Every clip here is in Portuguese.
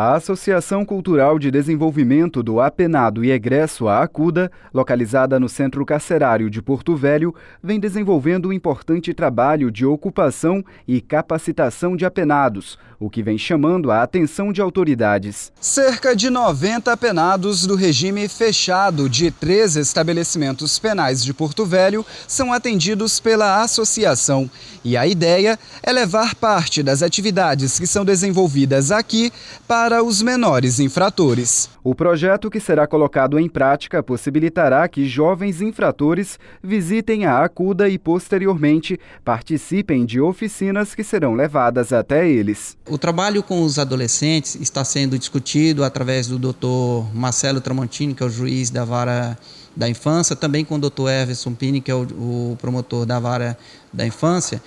A Associação Cultural de Desenvolvimento do Apenado e Egresso à Acuda, localizada no Centro Carcerário de Porto Velho, vem desenvolvendo um importante trabalho de ocupação e capacitação de apenados, o que vem chamando a atenção de autoridades. Cerca de 90 apenados do regime fechado de três estabelecimentos penais de Porto Velho são atendidos pela associação. E a ideia é levar parte das atividades que são desenvolvidas aqui para para os menores infratores. O projeto que será colocado em prática possibilitará que jovens infratores visitem a Acuda e, posteriormente, participem de oficinas que serão levadas até eles. O trabalho com os adolescentes está sendo discutido através do doutor Marcelo Tramontini, que é o juiz da vara da Infância, também com o doutor Everson Pini, que é o, o promotor da vara da Infância,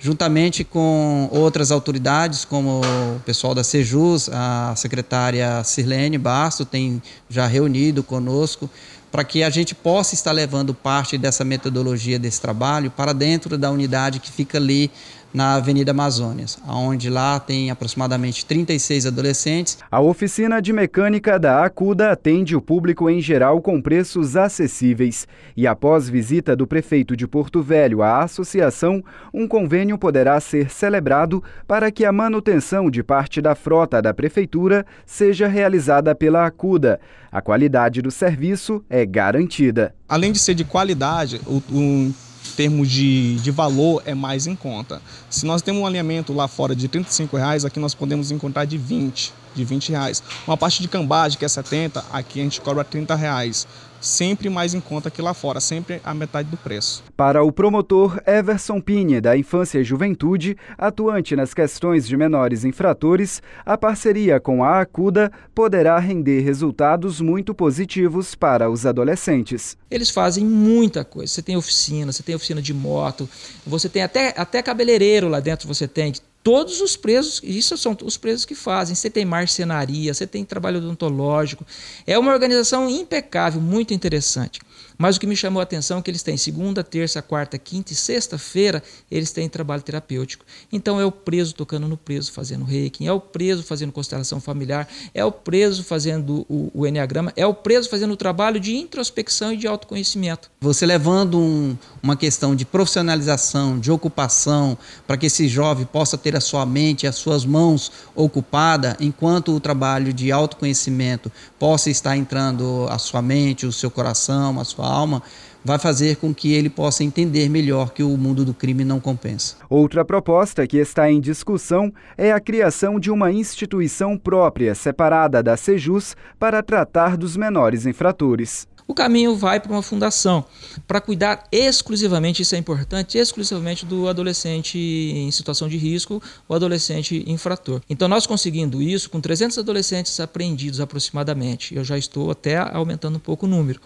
juntamente com outras autoridades, como o pessoal da Sejus, a secretária Sirlene Basto tem já reunido conosco para que a gente possa estar levando parte dessa metodologia desse trabalho para dentro da unidade que fica ali na Avenida Amazônias, onde lá tem aproximadamente 36 adolescentes. A oficina de mecânica da Acuda atende o público em geral com preços acessíveis. E após visita do prefeito de Porto Velho à associação, um convênio poderá ser celebrado para que a manutenção de parte da frota da prefeitura seja realizada pela Acuda. A qualidade do serviço é garantida. Além de ser de qualidade, o, o termos de, de valor é mais em conta. Se nós temos um alinhamento lá fora de 35 reais, aqui nós podemos encontrar de 20, de 20 reais. Uma parte de cambagem que é 70, aqui a gente cobra 30 reais sempre mais em conta que lá fora, sempre a metade do preço. Para o promotor Everson Pinha, da Infância e Juventude, atuante nas questões de menores infratores, a parceria com a Acuda poderá render resultados muito positivos para os adolescentes. Eles fazem muita coisa. Você tem oficina, você tem oficina de moto, você tem até, até cabeleireiro lá dentro, você tem, que todos os presos, isso são os presos que fazem. Você tem marcenaria, você tem trabalho odontológico. É uma organização impecável, muito interessante. Mas o que me chamou a atenção é que eles têm segunda, terça, quarta, quinta e sexta-feira, eles têm trabalho terapêutico. Então é o preso tocando no preso, fazendo reiki, é o preso fazendo constelação familiar, é o preso fazendo o, o enneagrama, é o preso fazendo o trabalho de introspecção e de autoconhecimento. Você levando um, uma questão de profissionalização, de ocupação, para que esse jovem possa ter a sua mente, as suas mãos ocupada, enquanto o trabalho de autoconhecimento possa estar entrando a sua mente, o seu coração, a sua alma, vai fazer com que ele possa entender melhor que o mundo do crime não compensa. Outra proposta que está em discussão é a criação de uma instituição própria, separada da Sejus, para tratar dos menores infratores o caminho vai para uma fundação para cuidar exclusivamente, isso é importante, exclusivamente do adolescente em situação de risco, o adolescente infrator. Então, nós conseguindo isso com 300 adolescentes apreendidos aproximadamente, eu já estou até aumentando um pouco o número.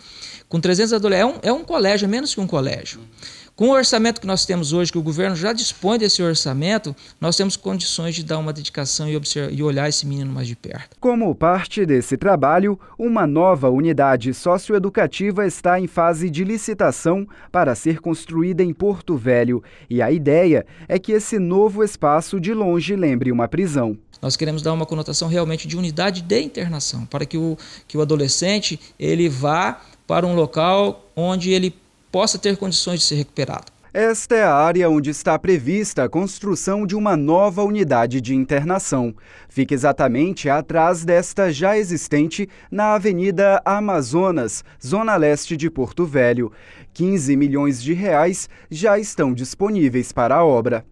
Com 300 adolescentes, é um, é um, colégio, é menos que um colégio. Com o orçamento que nós temos hoje, que o governo já dispõe desse orçamento, nós temos condições de dar uma dedicação e, observar, e olhar esse menino mais de perto. Como parte desse trabalho, uma nova unidade socioeducativa está em fase de licitação para ser construída em Porto Velho. E a ideia é que esse novo espaço de longe lembre uma prisão. Nós queremos dar uma conotação realmente de unidade de internação, para que o, que o adolescente ele vá para um local onde ele possa ter condições de ser recuperado. Esta é a área onde está prevista a construção de uma nova unidade de internação. Fica exatamente atrás desta já existente na Avenida Amazonas, zona leste de Porto Velho. 15 milhões de reais já estão disponíveis para a obra.